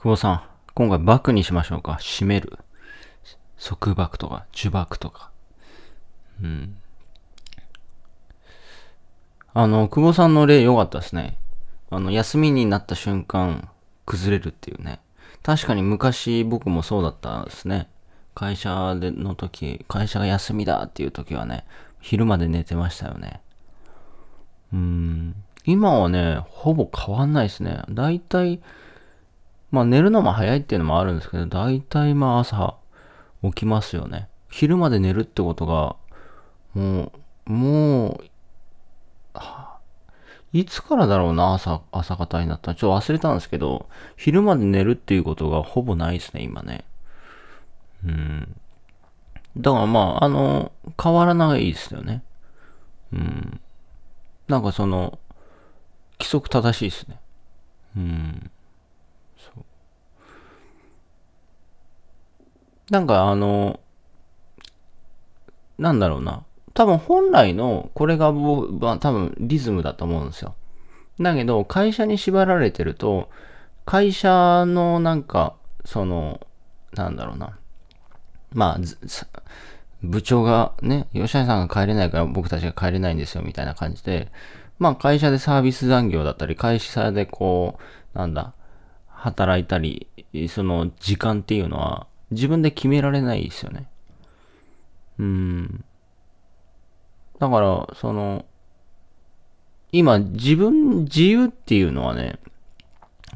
久保さん、今回バクにしましょうか。閉める。束縛とか、呪縛とか。うん。あの、久保さんの例良かったですね。あの、休みになった瞬間、崩れるっていうね。確かに昔僕もそうだったんですね。会社での時、会社が休みだっていう時はね、昼まで寝てましたよね。うーん。今はね、ほぼ変わんないですね。だいたいまあ寝るのも早いっていうのもあるんですけど、大体まあ朝起きますよね。昼まで寝るってことが、もう、もう、いつからだろうな、朝、朝方になったら。ちょっと忘れたんですけど、昼まで寝るっていうことがほぼないですね、今ね。うん。だからまあ、あの、変わらないですよね。うん。なんかその、規則正しいですね。うん。なんかあの、なんだろうな。多分本来のこれが多分リズムだと思うんですよ。だけど会社に縛られてると会社のなんかそのなんだろうなまあ部長がね吉谷さんが帰れないから僕たちが帰れないんですよみたいな感じでまあ会社でサービス残業だったり会社でこうなんだ働いたりその時間っていうのは自分で決められないですよね。うん。だから、その、今、自分、自由っていうのはね、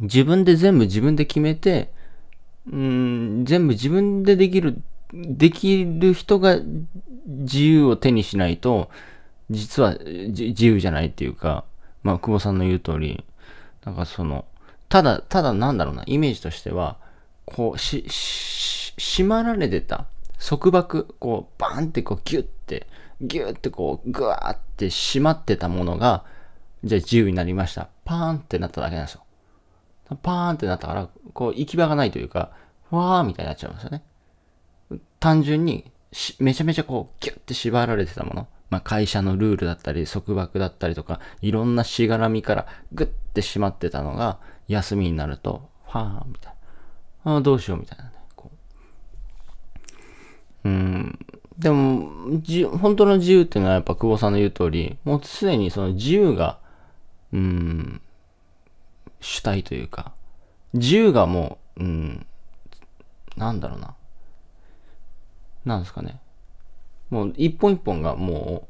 自分で全部自分で決めて、うん、全部自分でできる、できる人が自由を手にしないと、実は自由じゃないっていうか、まあ、久保さんの言う通り、なんかその、ただ、ただなんだろうな、イメージとしては、こう、し、しまられてた束縛こうバーンってこうギュッてギュッてこうグワーって締まってたものがじゃあ自由になりましたパーンってなっただけなんですよパーンってなったからこう行き場がないというかふわーみたいになっちゃうんですよね単純にめちゃめちゃこうギュッて縛られてたもの、まあ、会社のルールだったり束縛だったりとかいろんなしがらみからグッて締まってたのが休みになるとファーンみたいなあどうしようみたいなねうん。でも、じ本当の自由っていうのはやっぱ久保さんの言う通り、もうすでにその自由が、うん、主体というか、自由がもう、うん、なんだろうな。なんですかね。もう一本一本がもう、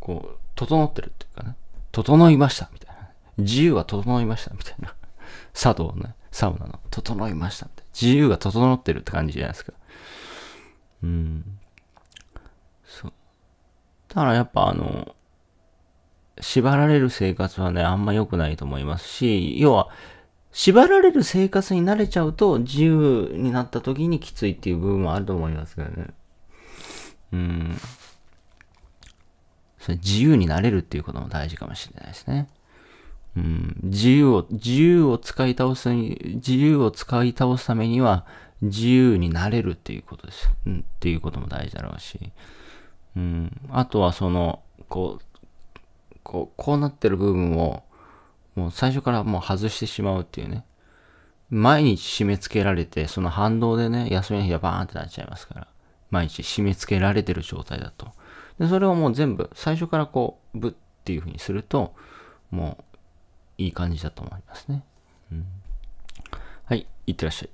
こう、整ってるっていうかね。整いました、みたいな。自由は整いました、みたいな。佐藤ね、サウナの、整いました、みたいな。自由が整ってるって感じじゃないですか。うん。そう。だからやっぱあの、縛られる生活はね、あんま良くないと思いますし、要は、縛られる生活に慣れちゃうと自由になった時にきついっていう部分もあると思いますけどね。うん。それ自由になれるっていうことも大事かもしれないですね。うん、自由を、自由を使い倒すに、自由を使い倒すためには、自由になれるっていうことです。うん、っていうことも大事だろうし。うん、あとはその、こう、こう、こうなってる部分を、もう最初からもう外してしまうっていうね。毎日締め付けられて、その反動でね、休みの日がバーンってなっちゃいますから。毎日締め付けられてる状態だと。で、それをもう全部、最初からこう、ぶっていう風にすると、もう、いい感じだと思いますね。うん、はい、いってらっしゃい。